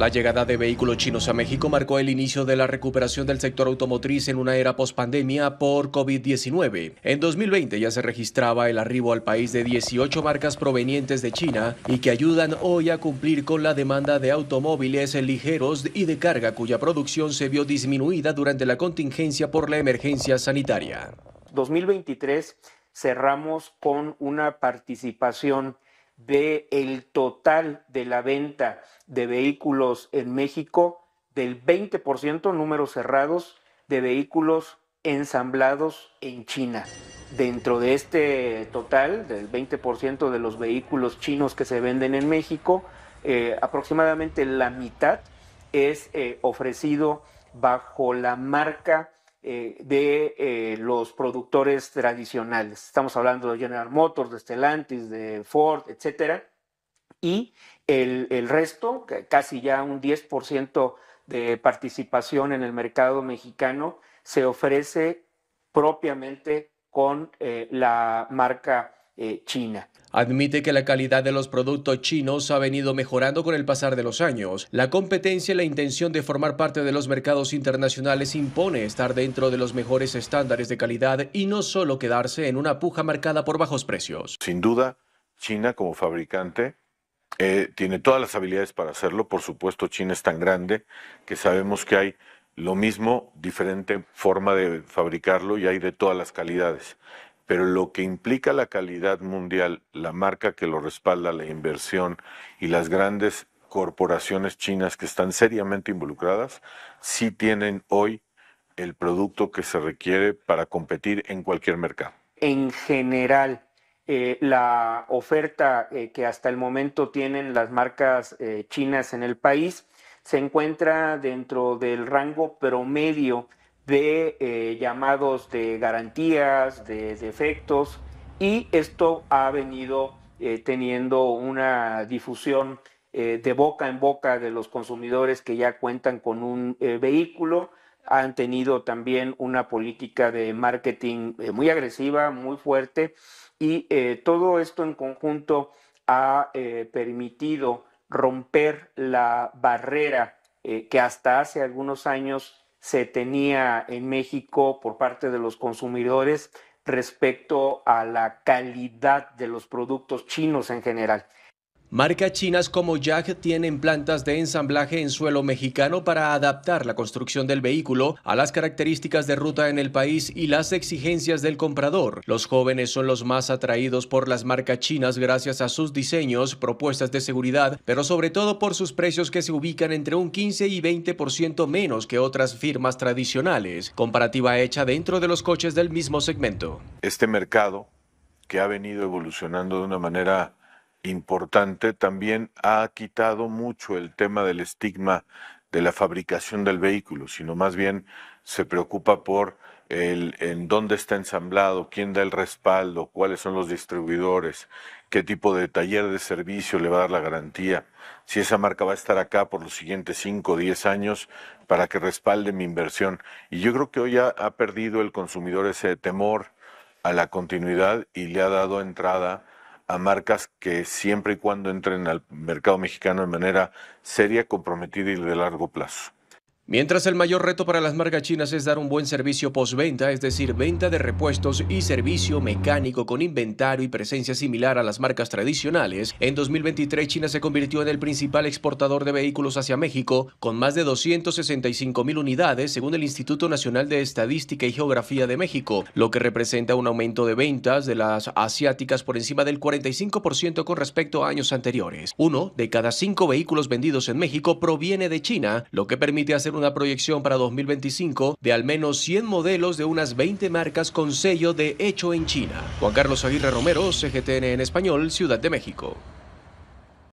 La llegada de vehículos chinos a México marcó el inicio de la recuperación del sector automotriz en una era pospandemia por COVID-19. En 2020 ya se registraba el arribo al país de 18 marcas provenientes de China y que ayudan hoy a cumplir con la demanda de automóviles ligeros y de carga cuya producción se vio disminuida durante la contingencia por la emergencia sanitaria. 2023 cerramos con una participación de el total de la venta de vehículos en México, del 20% números cerrados de vehículos ensamblados en China. Dentro de este total, del 20% de los vehículos chinos que se venden en México, eh, aproximadamente la mitad es eh, ofrecido bajo la marca eh, de eh, los productores tradicionales. Estamos hablando de General Motors, de Stellantis, de Ford, etc. Y el, resto, casi ya un 10% de participación en el mercado mexicano, se ofrece propiamente con eh, la marca eh, China. Admite que la calidad de los productos chinos ha venido mejorando con el pasar de los años. La competencia y la intención de formar parte de los mercados internacionales impone estar dentro de los mejores estándares de calidad y no solo quedarse en una puja marcada por bajos precios. Sin duda, China como fabricante eh, tiene todas las habilidades para hacerlo. Por supuesto, China es tan grande que sabemos que hay lo mismo, diferente forma de fabricarlo y hay de todas las calidades pero lo que implica la calidad mundial, la marca que lo respalda, la inversión y las grandes corporaciones chinas que están seriamente involucradas, sí tienen hoy el producto que se requiere para competir en cualquier mercado. En general, eh, la oferta eh, que hasta el momento tienen las marcas eh, chinas en el país se encuentra dentro del rango promedio de eh, llamados de garantías, de defectos, y esto ha venido eh, teniendo una difusión eh, de boca en boca de los consumidores que ya cuentan con un vehículo, han tenido también una política de marketing muy agresiva, muy fuerte, y todo esto en conjunto ha permitido romper la barrera que hasta hace algunos años se tenía en México por parte de los consumidores respecto a la calidad de los productos chinos en general. Marcas chinas como Jack tienen plantas de ensamblaje en suelo mexicano para adaptar la construcción del vehículo a las características de ruta en el país y las exigencias del comprador. Los jóvenes son los más atraídos por las marcas chinas gracias a sus diseños, propuestas de seguridad, pero sobre todo por sus precios que se ubican entre un 15 y 20% menos que otras firmas tradicionales, comparativa hecha dentro de los coches del mismo segmento. Este mercado que ha venido evolucionando de una manera importante, también ha quitado mucho el tema del estigma de la fabricación del vehículo, sino más bien se preocupa por el, en dónde está ensamblado, quién da el respaldo, cuáles son los distribuidores, qué tipo de taller de servicio le va a dar la garantía, si esa marca va a estar acá por los siguientes 5 o 10 años para que respalde mi inversión. Y yo creo que hoy ha, ha perdido el consumidor ese temor a la continuidad y le ha dado entrada a marcas que siempre y cuando entren al mercado mexicano de manera seria, comprometida y de largo plazo. Mientras el mayor reto para las marcas chinas es dar un buen servicio postventa, es decir, venta de repuestos y servicio mecánico con inventario y presencia similar a las marcas tradicionales, en 2023 China se convirtió en el principal exportador de vehículos hacia México, con más de 265 mil unidades según el Instituto Nacional de Estadística y Geografía de México, lo que representa un aumento de ventas de las asiáticas por encima del 45% con respecto a años anteriores. Uno de cada cinco vehículos vendidos en México proviene de China, lo que permite hacer un una proyección para 2025 de al menos 100 modelos de unas 20 marcas con sello de hecho en China. Juan Carlos Aguirre Romero, CGTN en español, Ciudad de México.